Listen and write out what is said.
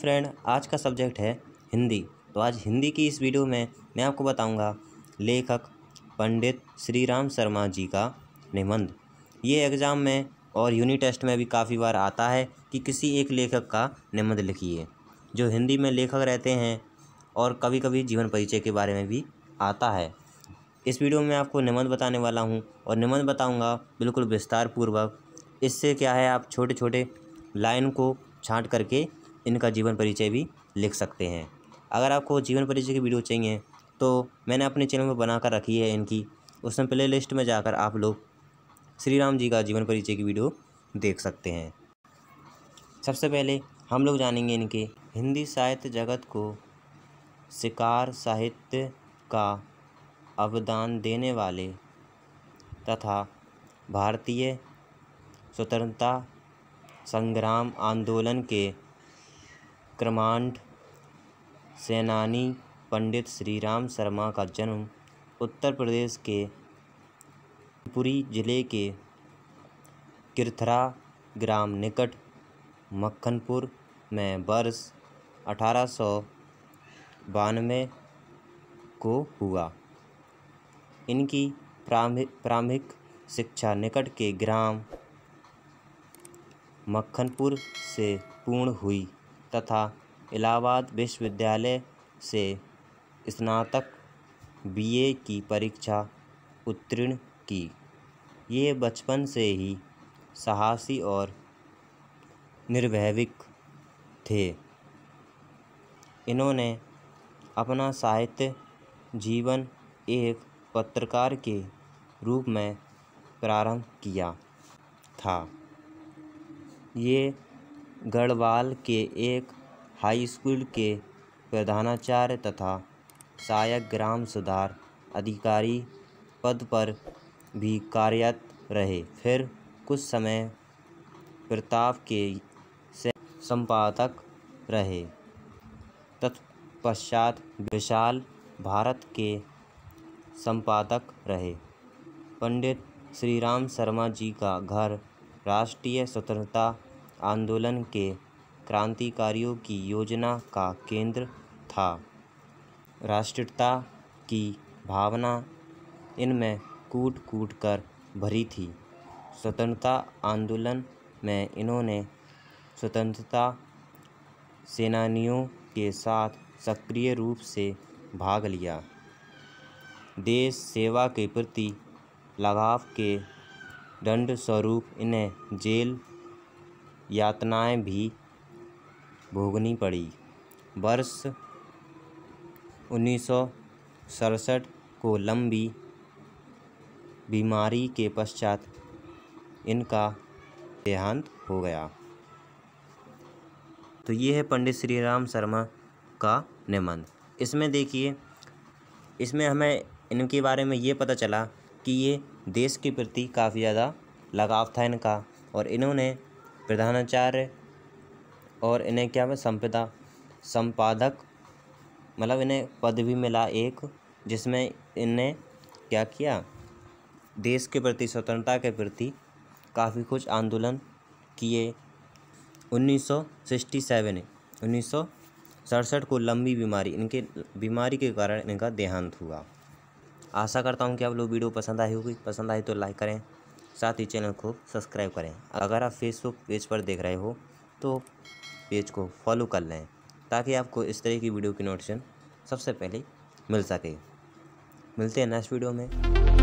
friend आज का subject है हिंदी तो आज हिंदी की इस वीडियो में मैं आपको बताऊंगा लेखक पंडित श्री राम शर्मा जी का निबंध ये एग्ज़ाम में और यूनिट टेस्ट में भी काफ़ी बार आता है कि किसी एक लेखक का निबंध लिखिए जो हिंदी में लेखक रहते हैं और कभी कभी जीवन परिचय के बारे में भी आता है इस वीडियो में आपको निबंध बताने वाला हूँ और निबंध बताऊँगा बिल्कुल विस्तारपूर्वक इससे क्या है आप छोटे छोटे लाइन को छांट करके इनका जीवन परिचय भी लिख सकते हैं अगर आपको जीवन परिचय की वीडियो चाहिए तो मैंने अपने चैनल में बना कर रखी है इनकी उसमें प्ले लिस्ट में जाकर आप लोग श्री राम जी का जीवन परिचय की वीडियो देख सकते हैं सबसे पहले हम लोग जानेंगे इनके हिंदी साहित्य जगत को शिकार साहित्य का अवदान देने वाले तथा भारतीय स्वतंत्रता संग्राम आंदोलन के क्रमांड सेनानी पंडित श्रीराम शर्मा का जन्म उत्तर प्रदेश के पुरी जिले के किरथरा ग्राम निकट मक्खनपुर में वर्ष अठारह सौ बानवे को हुआ इनकी प्रारंभिक प्रारंभिक शिक्षा निकट के ग्राम मक्खनपुर से पूर्ण हुई तथा इलाहाबाद विश्वविद्यालय से स्नातक बीए की परीक्षा उत्तीर्ण की ये बचपन से ही साहसी और निर्वैविक थे इन्होंने अपना साहित्य जीवन एक पत्रकार के रूप में प्रारंभ किया था ये गढ़वाल के एक हाई स्कूल के प्रधानाचार्य तथा सहायक ग्राम सुधार अधिकारी पद पर भी कार्यरत रहे फिर कुछ समय प्रताप के संपादक रहे तत्पश्चात विशाल भारत के संपादक रहे पंडित श्री राम शर्मा जी का घर राष्ट्रीय स्वतंत्रता आंदोलन के क्रांतिकारियों की योजना का केंद्र था राष्ट्रीयता की भावना इनमें कूट कूट कर भरी थी स्वतंत्रता आंदोलन में इन्होंने स्वतंत्रता सेनानियों के साथ सक्रिय रूप से भाग लिया देश सेवा के प्रति लगाव के दंड स्वरूप इन्हें जेल यातनाएं भी भोगनी पड़ी वर्ष उन्नीस को लंबी बीमारी के पश्चात इनका देहांत हो गया तो ये है पंडित श्री राम शर्मा का निबंध इसमें देखिए इसमें हमें इनके बारे में ये पता चला कि ये देश के प्रति काफ़ी ज़्यादा लगाव था इनका और इन्होंने प्रधानाचार्य और इन्हें क्या है संपदा संपादक मतलब इन्हें पद भी मिला एक जिसमें इन्हें क्या किया देश के प्रति स्वतंत्रता के प्रति काफ़ी कुछ आंदोलन किए 1967 उन्नीस सड़सठ को लंबी बीमारी इनके बीमारी के कारण इनका देहांत हुआ आशा करता हूँ कि आप लोग वीडियो पसंद आई होगी पसंद आई तो लाइक करें साथ ही चैनल को सब्सक्राइब करें अगर आप फेसबुक पेज पर देख रहे हो तो पेज को फॉलो कर लें ताकि आपको इस तरह की वीडियो की नोटिफिकेशन सबसे पहले मिल सके मिलते हैं नेक्स्ट वीडियो में